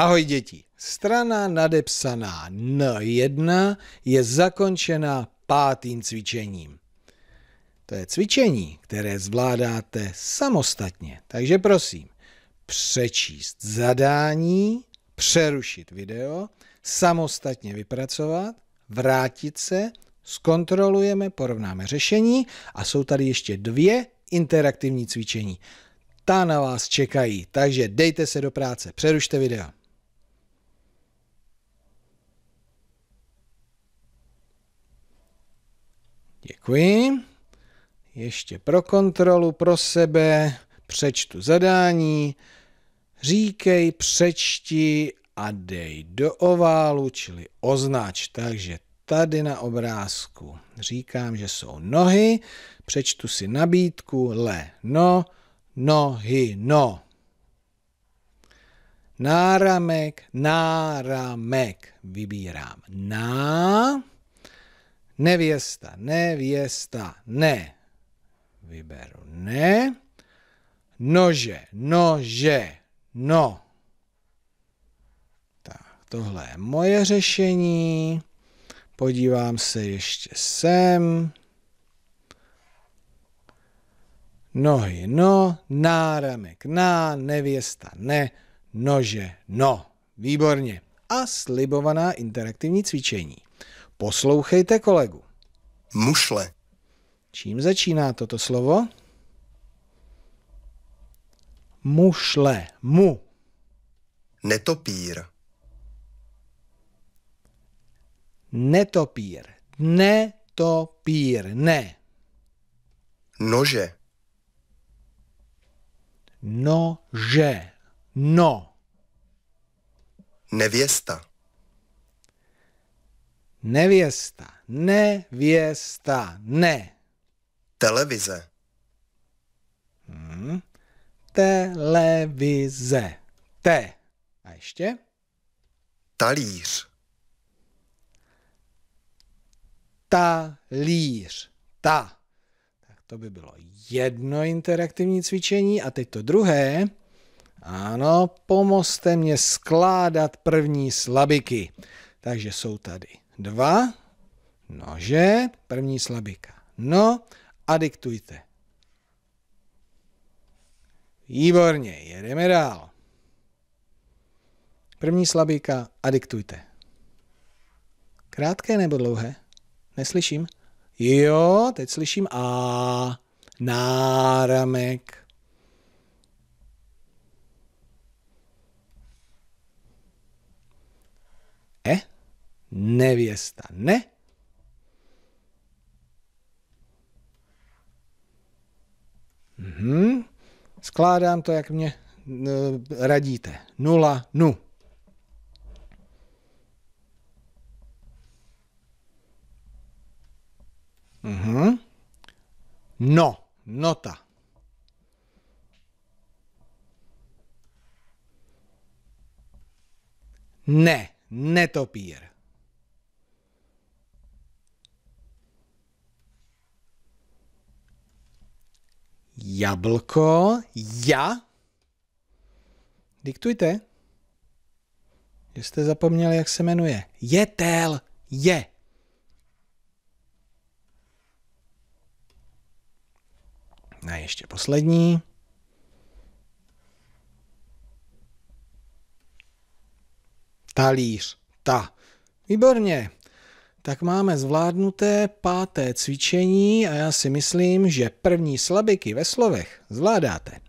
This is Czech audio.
Ahoj děti. Strana nadepsaná N1 je zakončena pátým cvičením. To je cvičení, které zvládáte samostatně. Takže prosím, přečíst zadání, přerušit video, samostatně vypracovat, vrátit se, zkontrolujeme, porovnáme řešení a jsou tady ještě dvě interaktivní cvičení. Ta na vás čekají, takže dejte se do práce, přerušte video. Děkuji. Ještě pro kontrolu, pro sebe, přečtu zadání. Říkej, přečti a dej do oválu, čili označ. Takže tady na obrázku říkám, že jsou nohy, přečtu si nabídku le, no, nohy, no. Náramek, náramek, vybírám na, Nevěsta, nevěsta, ne. Vyberu ne. Nože, nože, no. Tak, tohle je moje řešení. Podívám se ještě sem. Nohy, no, náramek, na, nevěsta, ne, nože, no. Výborně. A slibovaná interaktivní cvičení. Poslouchejte kolegu. Mušle. Čím začíná toto slovo? Mušle. Mu. Netopír. Netopír. Netopír. Ne. Nože. Nože. No. Nevěsta. Nevěsta, nevěsta, ne. Televize. Hmm. Televize. T. A ještě? Talíř. Talíř. Ta. Tak to by bylo jedno interaktivní cvičení. A teď to druhé. Ano, pomozte mě skládat první slabiky. Takže jsou tady dva, nože, první slabika, no a diktujte. Výborně, jedeme dál. První slabika, a diktujte. Krátké nebo dlouhé? Neslyším. Jo, teď slyším a náramek. nevěsta, ne? Mhm. Skládám to, jak mě e, radíte. Nula, nu. Mhm. No, nota. Ne, netopír. Jablko, ja. Diktujte. jste zapomněli, jak se jmenuje. Jetel, je. A ještě poslední. Talíř, ta. Výborně tak máme zvládnuté páté cvičení a já si myslím, že první slabiky ve slovech zvládáte.